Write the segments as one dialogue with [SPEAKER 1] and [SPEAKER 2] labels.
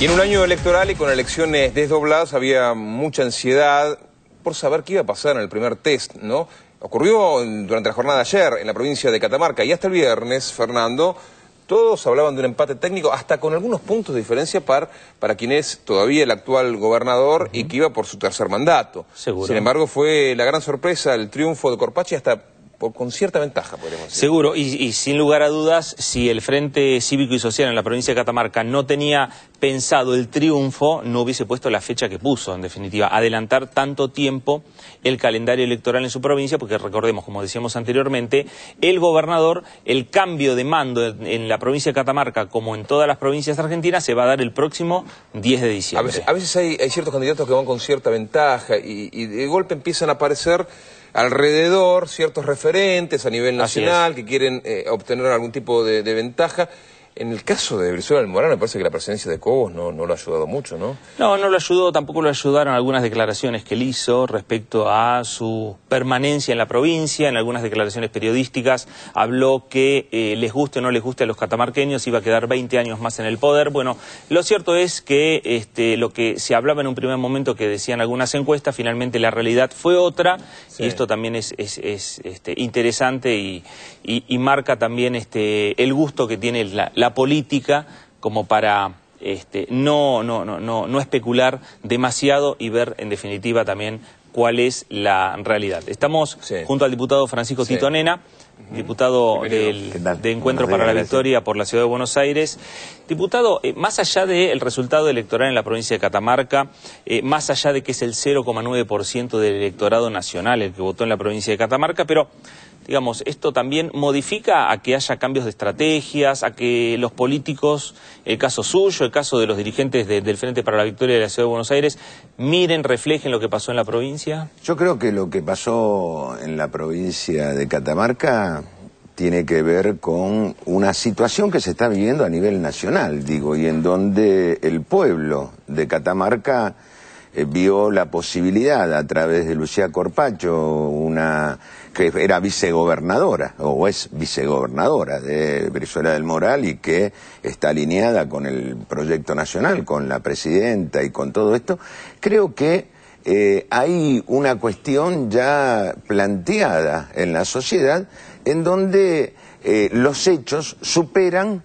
[SPEAKER 1] Y en un año electoral y con elecciones desdobladas había mucha ansiedad por saber qué iba a pasar en el primer test, ¿no? Ocurrió durante la jornada de ayer en la provincia de Catamarca y hasta el viernes, Fernando, todos hablaban de un empate técnico, hasta con algunos puntos de diferencia para, para quien es todavía el actual gobernador y que iba por su tercer mandato. Seguro. Sin embargo, fue
[SPEAKER 2] la gran sorpresa el triunfo de Corpache hasta con cierta ventaja, podemos decir. Seguro, y, sin lugar a dudas, si el Frente Cívico y Social en la provincia de Catamarca no tenía pensado el triunfo, no hubiese puesto la fecha que puso, en definitiva, adelantar tanto tiempo el calendario electoral en su provincia, porque recordemos, como decíamos anteriormente, el gobernador, el cambio de mando en, la provincia de Catamarca, como en todas las provincias argentinas, se va a dar el próximo 10 de diciembre. A veces, hay,
[SPEAKER 1] ciertos candidatos que van con cierta ventaja y de golpe empiezan a aparecer alrededor ciertos referentes a nivel nacional que quieren eh, obtener algún tipo de ventaja en el caso de Brizuela Morano me parece que la presencia de Cobos no, no lo ha ayudado mucho, ¿no?
[SPEAKER 2] No, no lo ayudó, tampoco lo ayudaron algunas declaraciones que él hizo respecto a su permanencia en la provincia, en algunas declaraciones periodísticas, habló que eh, les guste o no les guste a los catamarqueños, iba a quedar 20 años más en el poder. Bueno, lo cierto es que este, lo que se hablaba en un primer momento que decían algunas encuestas, finalmente la realidad fue otra, y esto también es, este, interesante y, marca también este, el gusto que tiene la política como para este, no, no, no, no, especular demasiado y ver, en definitiva, también cuál es la realidad. Estamos junto al diputado Francisco Tito Nena, diputado del, de Encuentro para la Victoria por la Ciudad de Buenos Aires. Diputado, eh, más allá del resultado electoral en la provincia de Catamarca, eh, más allá de que es el 0,9% del electorado nacional el que votó en la provincia de Catamarca, pero digamos, esto también modifica a que haya cambios de estrategias, a que los políticos, el caso suyo, el caso de los dirigentes del Frente para la Victoria de la Ciudad de Buenos Aires, miren, reflejen lo que pasó en la provincia?
[SPEAKER 3] Yo creo que lo que pasó en la provincia de Catamarca tiene que ver con una situación que se está viviendo a nivel nacional, digo, y en donde el pueblo de Catamarca eh, vio la posibilidad a través de Lucía Corpacho, una que era vicegobernadora o es vicegobernadora de Venezuela del Moral y que está alineada con el proyecto nacional, con la presidenta y con todo esto, creo que eh, hay una cuestión ya planteada en la sociedad en donde eh, los hechos superan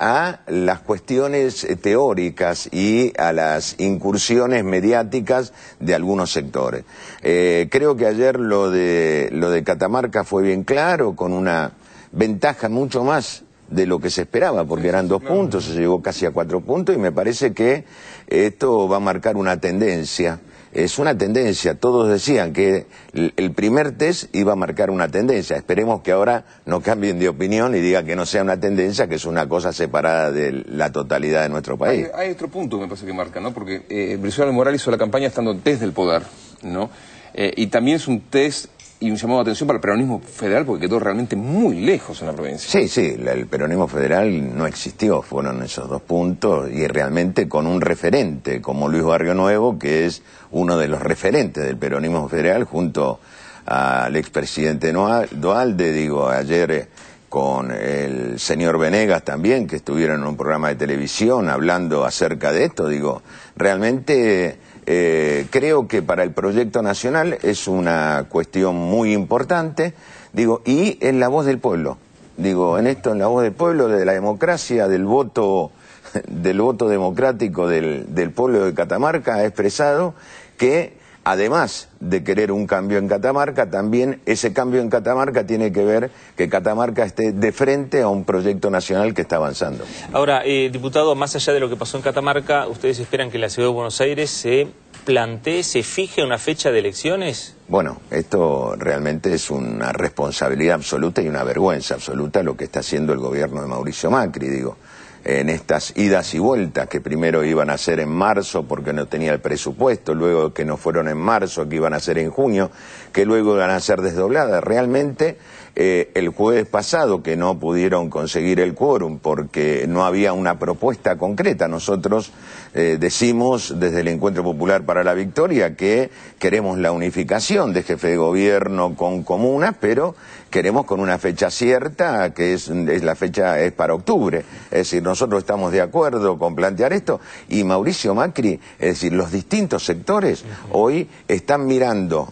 [SPEAKER 3] a las cuestiones eh, teóricas y a las incursiones mediáticas de algunos sectores. Eh, creo que ayer lo de, lo de Catamarca fue bien claro, con una ventaja mucho más de lo que se esperaba, porque eran dos puntos, se llegó casi a cuatro puntos y me parece que esto va a marcar una tendencia es una tendencia. Todos decían que el primer test iba a marcar una tendencia. Esperemos que ahora no cambien de opinión y digan que no sea una tendencia, que es una cosa separada de la totalidad de nuestro país.
[SPEAKER 1] Hay, otro punto que me parece que marca, ¿no? Porque eh, Morales hizo la campaña estando desde el poder, ¿no? Eh, y también es un test y un llamado de atención para el peronismo federal porque quedó realmente muy lejos en la provincia.
[SPEAKER 3] Sí, sí, el peronismo federal no existió, fueron esos dos puntos y realmente con un referente como Luis Barrio Nuevo, que es uno de los referentes del peronismo federal junto al expresidente Dualde, digo, ayer eh, con el señor Venegas también, que estuvieron en un programa de televisión hablando acerca de esto, digo, realmente eh, creo que para el proyecto nacional es una cuestión muy importante, digo, y en la voz del pueblo. Digo, en esto, en la voz del pueblo, de la democracia, del voto, del voto democrático del pueblo de Catamarca, ha expresado que además de querer un cambio en Catamarca, también ese cambio en Catamarca tiene que ver que Catamarca esté de frente a un proyecto nacional que está avanzando.
[SPEAKER 2] Ahora, eh, diputado, más allá de lo que pasó en Catamarca, ¿ustedes esperan que la ciudad de Buenos Aires se plantee, se fije una fecha de elecciones?
[SPEAKER 3] Bueno, esto realmente es una responsabilidad absoluta y una vergüenza absoluta lo que está haciendo el gobierno de Mauricio Macri, digo en estas idas y vueltas que primero iban a ser en marzo porque no tenía el presupuesto, luego que no fueron en marzo, que iban a ser en junio, que luego iban a ser desdobladas. Realmente eh, el jueves pasado que no pudieron conseguir el quórum porque no había una propuesta concreta. Nosotros eh, decimos desde el Encuentro Popular para la Victoria que queremos la unificación de jefe de gobierno con comunas, pero queremos con una fecha cierta, que es, es, la fecha es para octubre. Es decir, nosotros estamos de acuerdo con plantear esto y Mauricio Macri, es decir, los distintos sectores hoy están mirando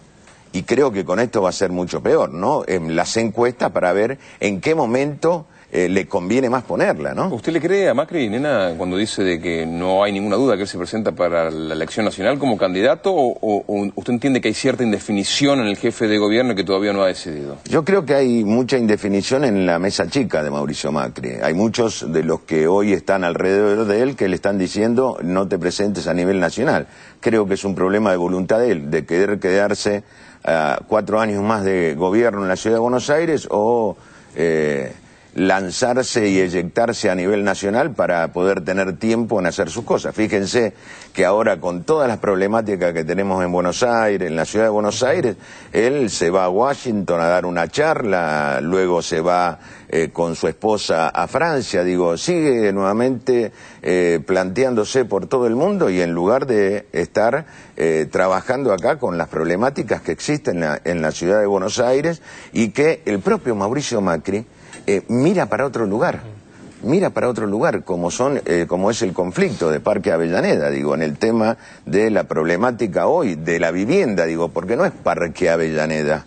[SPEAKER 3] y creo que con esto va a ser mucho peor, ¿no? En las encuestas para ver en qué momento eh, le conviene más ponerla,
[SPEAKER 1] ¿no? ¿Usted le cree a Macri, nena, cuando dice de que no hay ninguna duda que él se presenta para la elección nacional como candidato o, usted entiende que hay cierta indefinición en el jefe de gobierno que todavía no ha decidido?
[SPEAKER 3] Yo creo que hay mucha indefinición en la mesa chica de Mauricio Macri. Hay muchos de los que hoy están alrededor de él que le están diciendo no te presentes a nivel nacional. Creo que es un problema de voluntad de él, de querer quedarse ah, cuatro años más de gobierno en la ciudad de Buenos Aires o... Eh, lanzarse y eyectarse a nivel nacional para poder tener tiempo en hacer sus cosas. Fíjense que ahora con todas las problemáticas que tenemos en Buenos Aires, en la ciudad de Buenos Aires, él se va a Washington a dar una charla, luego se va eh, con su esposa a Francia, digo, sigue nuevamente eh, planteándose por todo el mundo y en lugar de estar eh, trabajando acá con las problemáticas que existen en la ciudad de Buenos Aires y que el propio Mauricio Macri, eh, mira para otro lugar. Mira para otro lugar, como, son, eh, como es el conflicto de Parque Avellaneda, digo, en el tema de la problemática hoy de la vivienda, digo, porque no es Parque Avellaneda,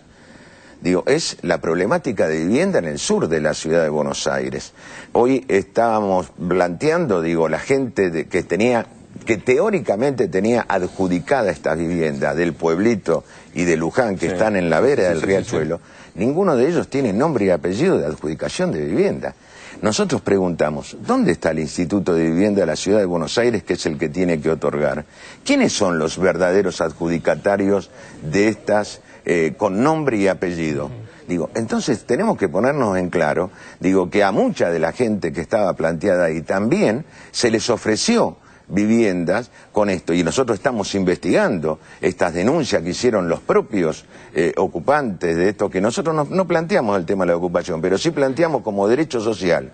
[SPEAKER 3] digo, es la problemática de vivienda en el sur de la ciudad de Buenos Aires. Hoy estábamos planteando, digo, la gente que tenía que teóricamente tenía adjudicada esta vivienda del pueblito y de Luján que están en la vera del riachuelo Ninguno de ellos tiene nombre y apellido de adjudicación de vivienda. Nosotros preguntamos, ¿dónde está el Instituto de Vivienda de la Ciudad de Buenos Aires, que es el que tiene que otorgar? ¿Quiénes son los verdaderos adjudicatarios de estas eh, con nombre y apellido? Digo, entonces tenemos que ponernos en claro, digo, que a mucha de la gente que estaba planteada ahí también se les ofreció viviendas con esto. Y nosotros estamos investigando estas denuncias que hicieron los propios eh, ocupantes de esto, que nosotros no, no planteamos el tema de la ocupación, pero sí planteamos como derecho social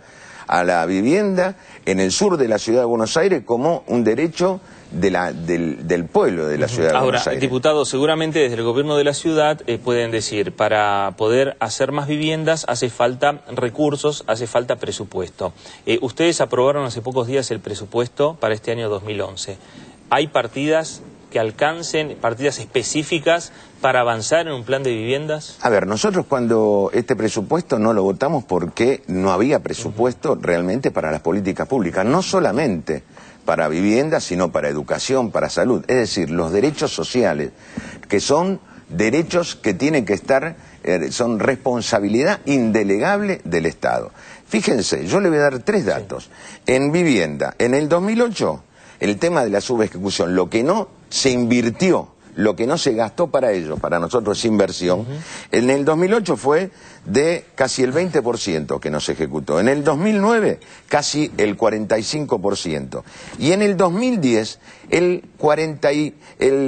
[SPEAKER 3] a la vivienda en el sur de la ciudad de Buenos Aires como un derecho del, pueblo de la ciudad de Buenos Aires.
[SPEAKER 2] diputados, seguramente desde el gobierno de la ciudad eh, pueden decir, para poder hacer más viviendas hace falta recursos, hace falta presupuesto. Eh, ustedes aprobaron hace pocos días el presupuesto para este año 2011. ¿Hay partidas que alcancen partidas específicas para avanzar en un plan de viviendas?
[SPEAKER 3] A ver, nosotros cuando este presupuesto no lo votamos porque no había presupuesto realmente para las políticas públicas, no solamente para vivienda, sino para educación, para salud, es decir, los derechos sociales, que son derechos que tienen que estar, eh, son responsabilidad indelegable del Estado. Fíjense, yo le voy a dar tres datos. En vivienda, en el 2008, el tema de la subejecución, lo que no se invirtió lo que no se gastó para ellos, para nosotros es inversión, en el 2008 fue de casi el 20% que nos ejecutó, en el 2009 casi el 45% y en el 2010 el, 40 el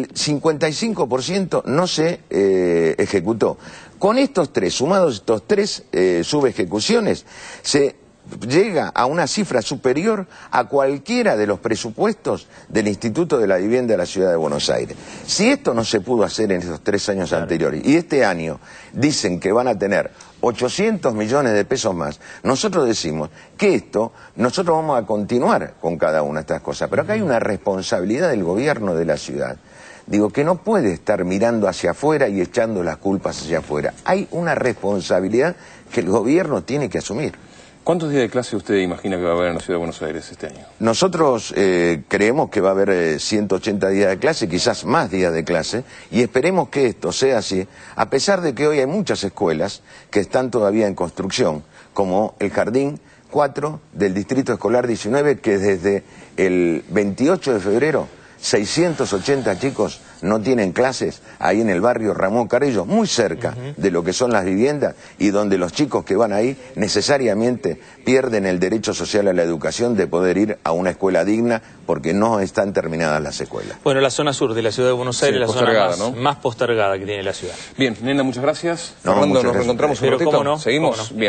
[SPEAKER 3] 55% no se eh, ejecutó. Con estos tres, sumados estos tres eh, subejecuciones, se llega a una cifra superior a cualquiera de los presupuestos del Instituto de la Vivienda de la Ciudad de Buenos Aires. Si esto no se pudo hacer en esos tres años anteriores y este año dicen que van a tener 800 millones de pesos más, nosotros decimos que esto, nosotros vamos a continuar con cada una de estas cosas, pero acá hay una responsabilidad del gobierno de la ciudad. Digo, que no puede estar mirando hacia afuera y echando las culpas hacia afuera. Hay una responsabilidad que el gobierno tiene que asumir.
[SPEAKER 1] ¿Cuántos días de clase usted imagina que va a haber en la ciudad de Buenos Aires este año? Nosotros eh, creemos
[SPEAKER 3] que va a haber 180 eh, días de clase, quizás más días de clase, y esperemos que esto sea así, a pesar de que hoy hay muchas escuelas que están todavía en construcción, como el Jardín 4 del Distrito Escolar 19, que desde el 28 de febrero 680 chicos no tienen clases ahí en el barrio Ramón Carrillo, muy cerca de lo que son las viviendas y donde los chicos que van ahí necesariamente pierden el derecho social a la educación de poder ir a una escuela digna porque no están terminadas las escuelas.
[SPEAKER 2] Bueno, la zona sur de la ciudad de Buenos Aires, la zona más, postergada que tiene la ciudad. Bien, Nena, muchas gracias. nos reencontramos un Seguimos. Bien.